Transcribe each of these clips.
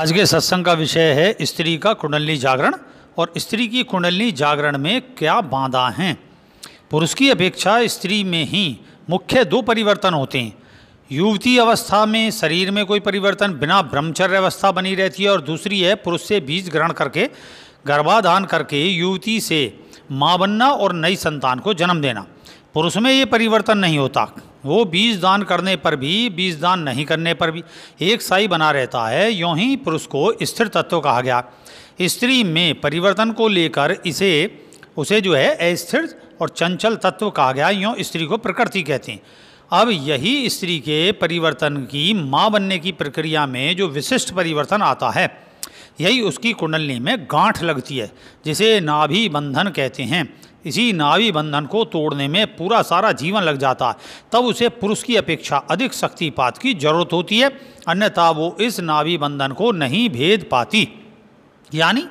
आज के सत्संग का विषय है स्त्री का कुंडली जागरण और स्त्री की कुंडली जागरण में क्या बाधा हैं पुरुष की अपेक्षा स्त्री में ही मुख्य दो परिवर्तन होते हैं युवती अवस्था में शरीर में कोई परिवर्तन बिना ब्रह्मचर्य अवस्था बनी रहती है और दूसरी है पुरुष से बीज ग्रहण करके गर्भाधान करके युवती से माँ बनना और नई संतान को जन्म देना पुरुष में ये परिवर्तन नहीं होता वो बीज दान करने पर भी बीज दान नहीं करने पर भी एक साई बना रहता है यों ही पुरुष को स्थिर तत्व कहा गया स्त्री में परिवर्तन को लेकर इसे उसे जो है अस्थिर और चंचल तत्व कहा गया यों स्त्री को प्रकृति कहते हैं अब यही स्त्री के परिवर्तन की माँ बनने की प्रक्रिया में जो विशिष्ट परिवर्तन आता है यही उसकी कुंडलनी में गांठ लगती है जिसे नाभि बंधन कहते हैं इसी नावी बंधन को तोड़ने में पूरा सारा जीवन लग जाता है तब उसे पुरुष की अपेक्षा अधिक शक्तिपात की जरूरत होती है अन्यथा वो इस नावी बंधन को नहीं भेद पाती यानी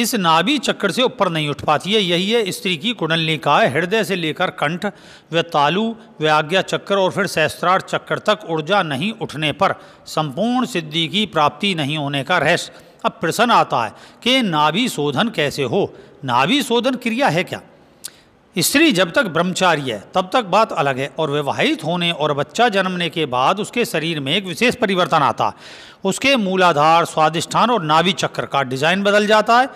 इस नाभि चक्कर से ऊपर नहीं उठ पाती है यही है स्त्री की कुंडलनी का हृदय से लेकर कंठ व तालु व आज्ञा चक्र और फिर सहस्त्रार्थ चक्कर तक ऊर्जा नहीं उठने पर संपूर्ण सिद्धि की प्राप्ति नहीं होने का रहस्य अब प्रश्न आता है कि नाभि शोधन कैसे हो नाभि शोधन क्रिया है क्या स्त्री जब तक ब्रह्मचारी है तब तक बात अलग है और विवाहित होने और बच्चा जन्मने के बाद उसके शरीर में एक विशेष परिवर्तन आता उसके मूलाधार स्वादिष्ठान और नाभि चक्र का डिजाइन बदल जाता है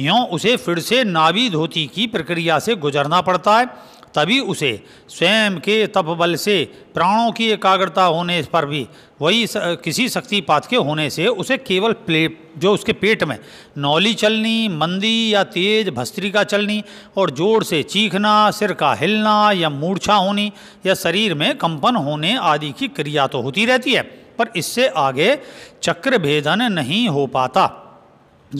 यों उसे फिर से नाभि धोती की प्रक्रिया से गुजरना पड़ता है तभी उसे स्वयं के तप बल से प्राणों की एकाग्रता होने पर भी वही किसी शक्तिपात के होने से उसे केवल प्ले जो उसके पेट में नौली चलनी मंदी या तेज भस्त्रिका चलनी और जोर से चीखना सिर का हिलना या मूर्छा होनी या शरीर में कंपन होने आदि की क्रिया तो होती रहती है पर इससे आगे चक्र भेदन नहीं हो पाता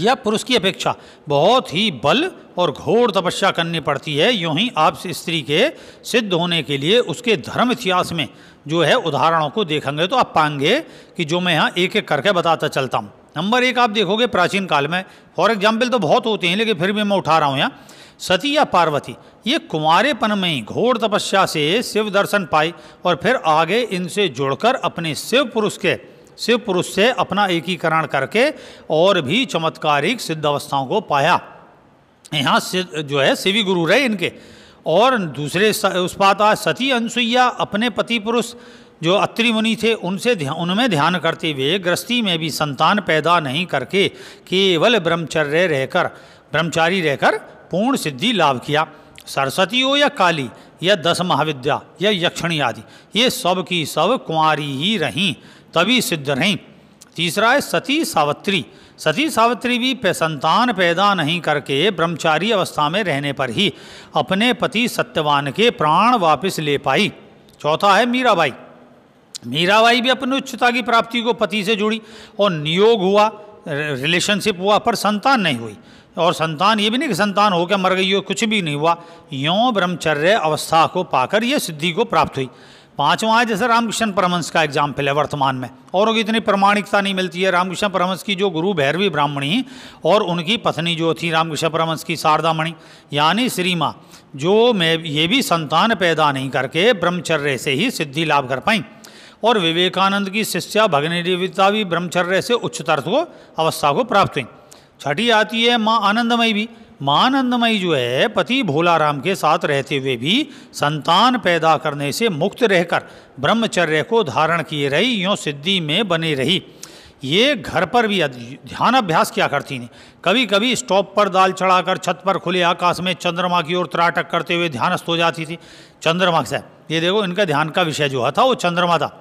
यह पुरुष की अपेक्षा बहुत ही बल और घोर तपस्या करनी पड़ती है यूँ ही आप स्त्री के सिद्ध होने के लिए उसके धर्म इतिहास में जो है उदाहरणों को देखेंगे तो आप पाएंगे कि जो मैं यहाँ एक एक करके बताता चलता हूँ नंबर एक आप देखोगे प्राचीन काल में फॉर एग्जाम्पल तो बहुत होते हैं लेकिन फिर भी मैं उठा रहा हूँ यहाँ सती या पार्वती ये कुमारेपन में ही घोर तपस्या से शिव दर्शन पाए और फिर आगे इनसे जुड़कर अपने शिव पुरुष के शिव पुरुष से अपना एकीकरण करके और भी चमत्कारिक सिद्ध अवस्थाओं को पाया यहाँ जो है शिवी गुरु रहे इनके और दूसरे उस बात आज सती अनुसुईया अपने पति पुरुष जो अत्रि मुनि थे उनसे ध्या, उनमें ध्यान करते हुए गृहस्थी में भी संतान पैदा नहीं करके केवल ब्रह्मचर्य रहकर ब्रह्मचारी रहकर पूर्ण सिद्धि लाभ किया सरस्वती हो या काली या दस महाविद्या या यक्षिणी आदि ये सब की सब कुंवारी ही रहीं तभी सिद्ध नहीं तीसरा है सती सावित्री सती सावित्री भी संतान पैदा नहीं करके ब्रह्मचारी अवस्था में रहने पर ही अपने पति सत्यवान के प्राण वापस ले पाई चौथा है मीराबाई मीराबाई भी अपनी उच्चता की प्राप्ति को पति से जुड़ी और नियोग हुआ रिलेशनशिप हुआ पर संतान नहीं हुई और संतान ये भी नहीं कि संतान हो क्या मर गई हो कुछ भी नहीं हुआ यों ब्रह्मचर्य अवस्था को पाकर यह सिद्धि को प्राप्त हुई पांचवा है जैसे रामकृष्ण परमंश का एग्जाम्पल है वर्तमान में औरों की इतनी प्रमाणिकता नहीं मिलती है रामकृष्ण परमंश की जो गुरु भैरवी ब्राह्मणी और उनकी पत्नी जो थी रामकृष्ण परमंश की शारदा मणि यानी श्री माँ जो मैं ये भी संतान पैदा नहीं करके ब्रह्मचर्य से ही सिद्धि लाभ कर पाई और विवेकानंद की शिष्या भगनिदेविता भी ब्रह्मचर्य से उच्चतर को अवस्था को प्राप्त हुई छठी आती है माँ आनंदमयी भी मानंदमयी जो है पति भोला राम के साथ रहते हुए भी संतान पैदा करने से मुक्त रहकर ब्रह्मचर्य को धारण किए रही यों सिद्धि में बने रही ये घर पर भी ध्यान अभ्यास किया करती थी कभी कभी स्टॉप पर दाल चढ़ाकर छत पर खुले आकाश में चंद्रमा की ओर त्राटक करते हुए ध्यानस्थ हो जाती थी चंद्रमा से ये देखो इनका ध्यान का विषय जो था वो चंद्रमा था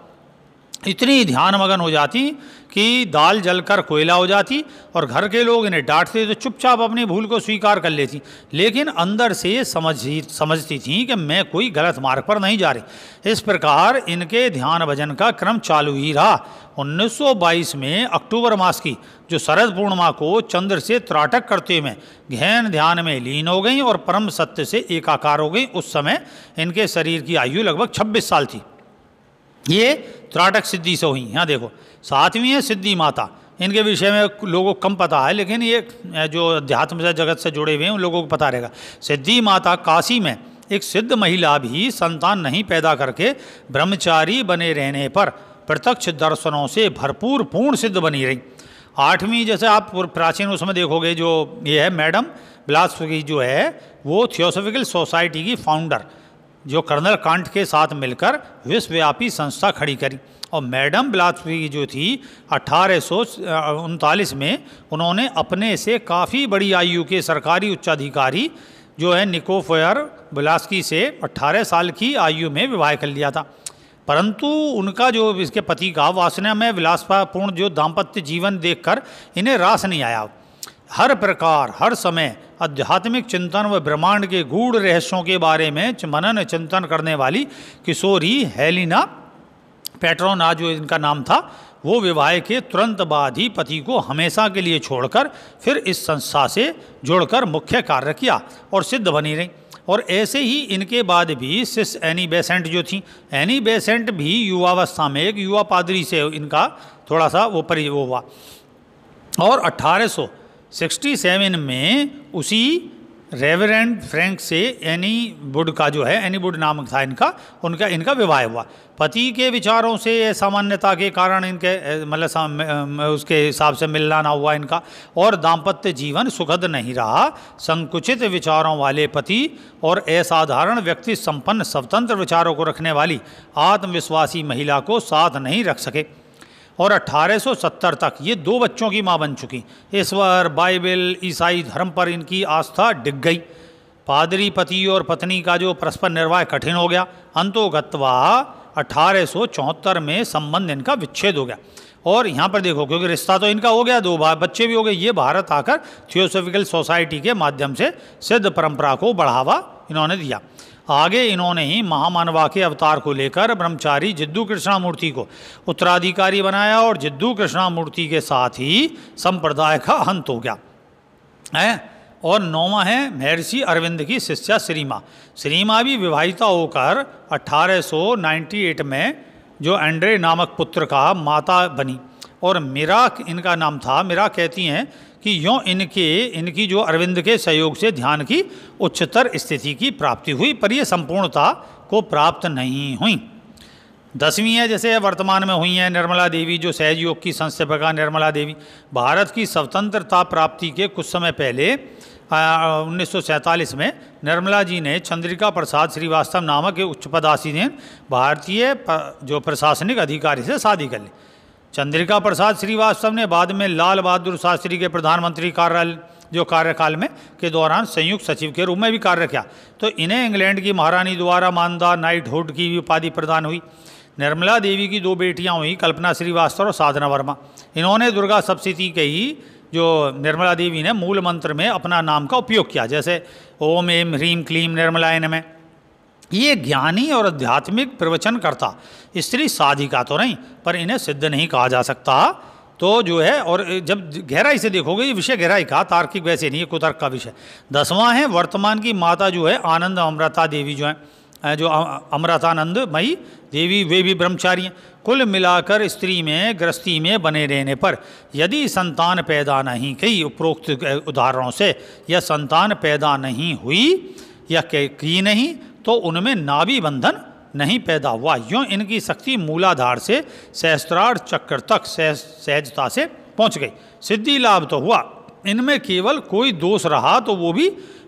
इतनी ध्यान मगन हो जाती कि दाल जलकर कोयला हो जाती और घर के लोग इन्हें डांटते तो चुपचाप अपनी भूल को स्वीकार कर लेती लेकिन अंदर से समझ समझती थी कि मैं कोई गलत मार्ग पर नहीं जा रही इस प्रकार इनके ध्यान भजन का क्रम चालू ही रहा 1922 में अक्टूबर मास की जो शरद पूर्णिमा को चंद्र से त्राटक करते हुए गहन ध्यान में लीन हो गई और परम सत्य से एकाकार हो गई उस समय इनके शरीर की आयु लगभग छब्बीस साल थी ये त्राटक सिद्धि से हुई यहाँ देखो सातवीं है सिद्धि माता इनके विषय में लोगों को कम पता है लेकिन ये जो अध्यात्म से जगत से जुड़े हुए हैं उन लोगों को पता रहेगा सिद्धि माता काशी में एक सिद्ध महिला भी संतान नहीं पैदा करके ब्रह्मचारी बने रहने पर प्रत्यक्ष दर्शनों से भरपूर पूर्ण सिद्ध बनी रही आठवीं जैसे आप प्राचीन उसमें देखोगे जो ये है मैडम ब्लास्फी जो है वो थियोसोफिकल सोसाइटी की फाउंडर जो कर्नल कांट के साथ मिलकर विश्वव्यापी संस्था खड़ी करी और मैडम ब्लास्वी जो थी अठारह में उन्होंने अपने से काफ़ी बड़ी आयु के सरकारी उच्चाधिकारी जो है निकोफोयर बिलास्की से 18 साल की आयु में विवाह कर लिया था परंतु उनका जो इसके पति का वासना में विलासपूर्ण जो दाम्पत्य जीवन देखकर इन्हें रास नहीं आया हर प्रकार हर समय आध्यात्मिक चिंतन व ब्रह्मांड के गूढ़ रहस्यों के बारे में मनन चिंतन करने वाली किशोरी हेलिना पेट्रोन आज जो इनका नाम था वो विवाह के तुरंत बाद ही पति को हमेशा के लिए छोड़कर फिर इस संस्था से जुड़कर मुख्य कार्य किया और सिद्ध बनी रही और ऐसे ही इनके बाद भी सिस एनी बेसेंट जो थी एनी बेसेंट भी युवावस्था में एक युवा पादरी से इनका थोड़ा सा वो परि वो हुआ और अट्ठारह सिक्सटी सेवन में उसी रेवरेंड फ्रैंक से एनी बुड का जो है एनी बुड नाम था इनका उनका इनका विवाह हुआ पति के विचारों से सामान्यता के कारण इनके मतलब उसके हिसाब से मिलना ना हुआ इनका और दाम्पत्य जीवन सुखद नहीं रहा संकुचित विचारों वाले पति और असाधारण व्यक्ति संपन्न स्वतंत्र विचारों को रखने वाली आत्मविश्वासी महिला को साथ नहीं रख सके और 1870 तक ये दो बच्चों की माँ बन चुकी ईश्वर बाइबल ईसाई धर्म पर इनकी आस्था डिग गई पादरी पति और पत्नी का जो परस्पर निर्वाह कठिन हो गया अंतोगतवा अठारह में संबंध इनका विच्छेद हो गया और यहाँ पर देखो क्योंकि रिश्ता तो इनका हो गया दो बच्चे भी हो गए ये भारत आकर थियोसोफिकल सोसाइटी के माध्यम से सिद्ध परंपरा को बढ़ावा इन्होंने दिया आगे इन्होंने ही महामानवा के अवतार को लेकर ब्रह्मचारी जिद्दू कृष्णामूर्ति को उत्तराधिकारी बनाया और जिद्दू कृष्णामूर्ति के साथ ही संप्रदाय का अंत हो गया है और नौवा है महर्षि अरविंद की शिष्या श्रीमा श्रीमा भी विवाहिता होकर 1898 में जो एंड्रे नामक पुत्र का माता बनी और मीरा इनका नाम था मीरा कहती हैं कि यों इनके इनकी जो अरविंद के सहयोग से ध्यान की उच्चतर स्थिति की प्राप्ति हुई पर ये संपूर्णता को प्राप्त नहीं हुई दसवीं है जैसे वर्तमान में हुई हैं निर्मला देवी जो सहज योग की संस्थापक निर्मला देवी भारत की स्वतंत्रता प्राप्ति के कुछ समय पहले उन्नीस में निर्मला जी ने चंद्रिका प्रसाद श्रीवास्तव नामक उच्च पदासीन भारतीय जो प्रशासनिक अधिकारी से शादी कर ली चंद्रिका प्रसाद श्रीवास्तव ने बाद में लाल बहादुर शास्त्री के प्रधानमंत्री कार्यालय जो कार्यकाल में के दौरान संयुक्त सचिव के रूप में भी कार्य किया तो इन्हें इंग्लैंड की महारानी द्वारा मानदा नाइटहुड की भी उपाधि प्रदान हुई निर्मला देवी की दो बेटियां हुई कल्पना श्रीवास्तव और साधना वर्मा इन्होंने दुर्गा सप्सिती के ही जो निर्मला देवी ने मूल मंत्र में अपना नाम का उपयोग किया जैसे ओम एम ह्रीम क्लीम निर्मलायन में ये ज्ञानी और आध्यात्मिक प्रवचनकर्ता स्त्री साधिका तो नहीं पर इन्हें सिद्ध नहीं कहा जा सकता तो जो है और जब गहराई से देखोगे ये विषय गहराई का तार्किक वैसे नहीं है कुतर्क का विषय दसवां है वर्तमान की माता जो है आनंद अमृता देवी जो है जो अमृतानंद मई देवी वे भी ब्रह्मचारी हैं कुल मिलाकर स्त्री में गृहस्थी में बने रहने पर यदि संतान पैदा नहीं कई उपरोक्त उदाहरणों से यह संतान पैदा नहीं हुई या की नहीं तो उनमें नाभि बंधन नहीं पैदा हुआ यूँ इनकी शक्ति मूलाधार से सहस्त्रार्थ चक्र तक सहज सहजता से पहुंच गई सिद्धि लाभ तो हुआ इनमें केवल कोई दोष रहा तो वो भी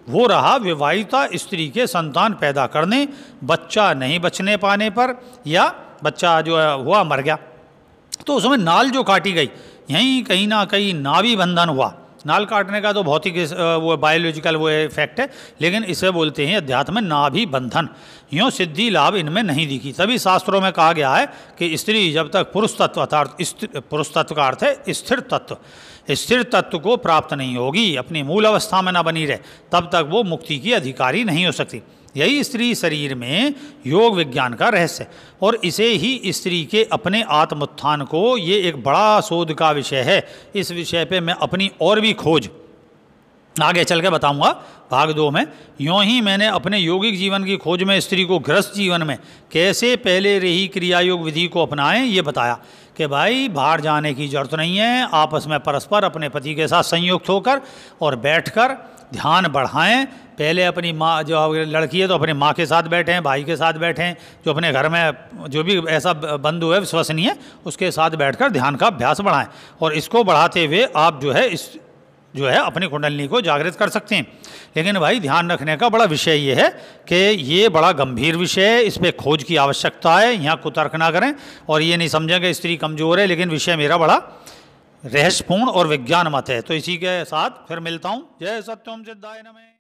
वो रहा विवाहिता स्त्री के संतान पैदा करने बच्चा नहीं बचने पाने पर या बच्चा जो हुआ मर गया तो उसमें नाल जो काटी गई यहीं कहीं ना कहीं नाभि बंधन हुआ नाल काटने का तो भौतिक वो बायोलॉजिकल वो इफेक्ट है लेकिन इसे बोलते हैं अध्यात्म नाभि बंधन यूँ सिद्धि लाभ इनमें नहीं दिखी तभी शास्त्रों में कहा गया है कि स्त्री जब तक पुरुष तत्व अर्थात पुरुष तत्व का अर्थ है स्थिर तत्व स्थिर तत्व को प्राप्त नहीं होगी अपनी मूल अवस्था में ना बनी रहे तब तक वो मुक्ति की अधिकारी नहीं हो सकती यही स्त्री शरीर में योग विज्ञान का रहस्य और इसे ही स्त्री के अपने आत्मोत्थान को ये एक बड़ा शोध का विषय है इस विषय पे मैं अपनी और भी खोज आगे चल के बताऊंगा भाग दो में यों ही मैंने अपने योगिक जीवन की खोज में स्त्री को ग्रस्त जीवन में कैसे पहले रही क्रिया योग विधि को अपनाएं ये बताया कि भाई बाहर जाने की जरूरत नहीं है आपस में परस्पर अपने पति के साथ संयुक्त होकर और बैठकर ध्यान बढ़ाएं पहले अपनी माँ जो लड़की है तो अपने माँ के साथ बैठें भाई के साथ बैठें जो अपने घर में जो भी ऐसा बंधु है विश्वसनीय उसके साथ बैठकर ध्यान का अभ्यास बढ़ाएं और इसको बढ़ाते हुए आप जो है इस जो है अपनी कुंडलनी को जागृत कर सकते हैं लेकिन भाई ध्यान रखने का बड़ा विषय ये है कि ये बड़ा गंभीर विषय है इस पर खोज की आवश्यकता है यहाँ कुतर्क ना करें और ये नहीं समझें कि स्त्री कमज़ोर है लेकिन विषय मेरा बड़ा रहस्यपूर्ण और विज्ञान मत है तो इसी के साथ फिर मिलता हूँ जय सत्यम सिद्धाय नमें